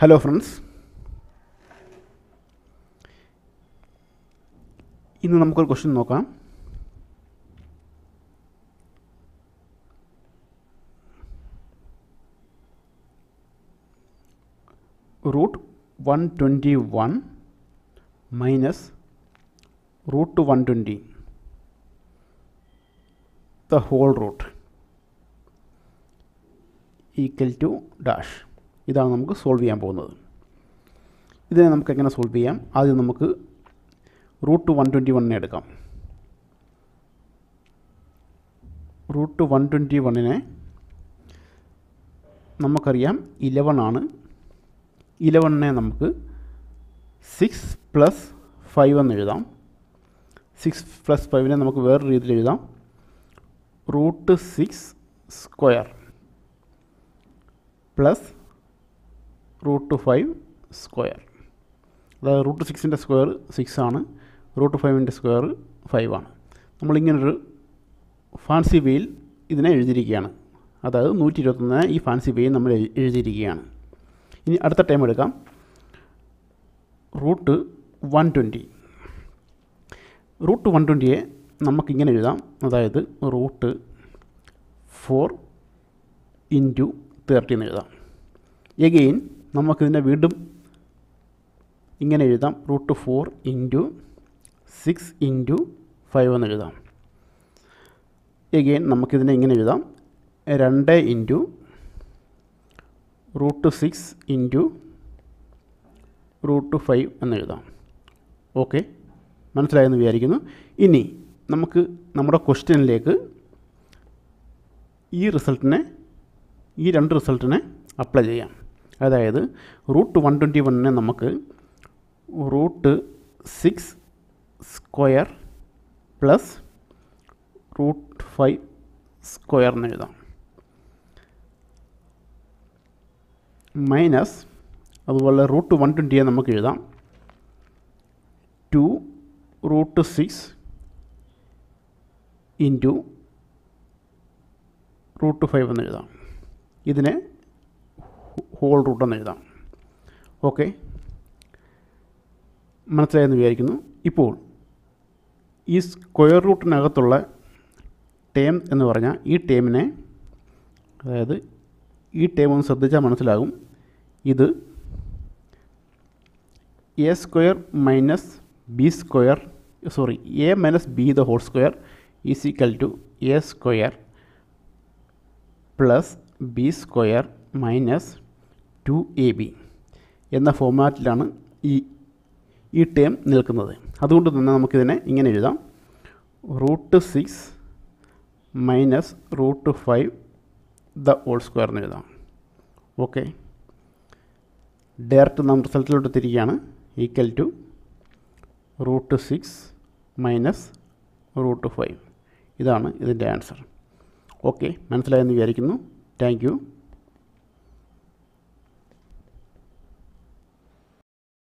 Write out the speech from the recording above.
hello friends इन नमक question नोक root one twenty one मैन root one twenty the whole root equal to dash ഇതാണ് നമുക്ക് solve ചെയ്യാൻ പോകുന്നത് ഇതിനെ നമുക്ക് എങ്ങനെ സോൾവ് ചെയ്യാം ആദ്യം നമുക്ക് റൂട്ട് വൺ ട്വൻറ്റി വണ്ണിനെ എടുക്കാം റൂട്ട് വൺ ട്വൻറ്റി വണ്ണിനെ നമുക്കറിയാം ഇലവൺ ആണ് ഇലവണിനെ നമുക്ക് സിക്സ് പ്ലസ് ഫൈവ് എന്ന് എഴുതാം സിക്സ് പ്ലസ് ഫൈവിനെ നമുക്ക് വേറെ രീതിയിൽ എഴുതാം root six square plus root five square അതായത് റൂട്ട് സിക്സിൻ്റെ സ്ക്വയർ സിക്സ് ആണ് റൂട്ട് ഫൈവിൻ്റെ സ്ക്വയർ ഫൈവ് ആണ് നമ്മളിങ്ങനൊരു ഫാൻസി വേയിൽ ഇതിനെ എഴുതിയിരിക്കുകയാണ് അതായത് നൂറ്റി ഇരുപത്തൊന്നിനെ ഈ ഫാൻസി വേയിൽ നമ്മൾ എഴുതിയിരിക്കുകയാണ് ഇനി അടുത്ത ടൈം എടുക്കാം root one twenty root one ട്വൻറ്റിയെ നമുക്കിങ്ങനെ എഴുതാം അതായത് റൂട്ട് ഫോർ ഇൻറ്റു തേർട്ടി എന്ന് എഴുതാം എഗെയിൻ നമുക്കിതിനെ വീണ്ടും ഇങ്ങനെ എഴുതാം root four into six into five എന്ന് എഴുതാം എഗെയിൻ നമുക്കിതിനെ ഇങ്ങനെ എഴുതാം രണ്ട് into root six into root five എന്ന് എഴുതാം ഓക്കെ മനസ്സിലായെന്ന് വിചാരിക്കുന്നു ഇനി നമുക്ക് നമ്മുടെ ക്വസ്റ്റ്യനിലേക്ക് ഈ റിസൾട്ടിനെ ഈ രണ്ട് റിസൾട്ടിനെ അപ്ലൈ ചെയ്യാം അതായത് റൂട്ട് വൺ ട്വൻറ്റി വണ്ണിനെ നമുക്ക് root six square plus root five square എന്ന് എഴുതാം മൈനസ് അതുപോലെ റൂട്ട് വൺ ട്വൻറ്റിയെ നമുക്ക് എഴുതാം two root six into root five എന്ന് എഴുതാം ഇതിനെ ഹോൾ റൂട്ട് എന്ന് എഴുതാം ഓക്കെ മനസ്സിലായെന്ന് വിചാരിക്കുന്നു ഇപ്പോൾ ഈ സ്ക്വയർ റൂട്ടിനകത്തുള്ള ടേം എന്ന് പറഞ്ഞാൽ ഈ ടേമിനെ അതായത് ഈ ടേം ഒന്ന് ശ്രദ്ധിച്ചാൽ മനസ്സിലാകും ഇത് A square minus B square sorry A minus B the whole square is equal to A square plus B square minus two A B എന്ന ഫോമാറ്റിലാണ് ഈ ഈ ടേം നിൽക്കുന്നത് അതുകൊണ്ട് തന്നെ നമുക്കിതിനെ ഇങ്ങനെ എഴുതാം root six minus root five the whole square എന്ന് എഴുതാം ഓക്കെ ഡയറക്റ്റ് നാം റിസൾട്ടിലോട്ട് തിരികെയാണ് equal to root six minus root five ഇതാണ് ഇതിൻ്റെ ആൻസർ ഓക്കെ മനസ്സിലായെന്ന് വിചാരിക്കുന്നു താങ്ക്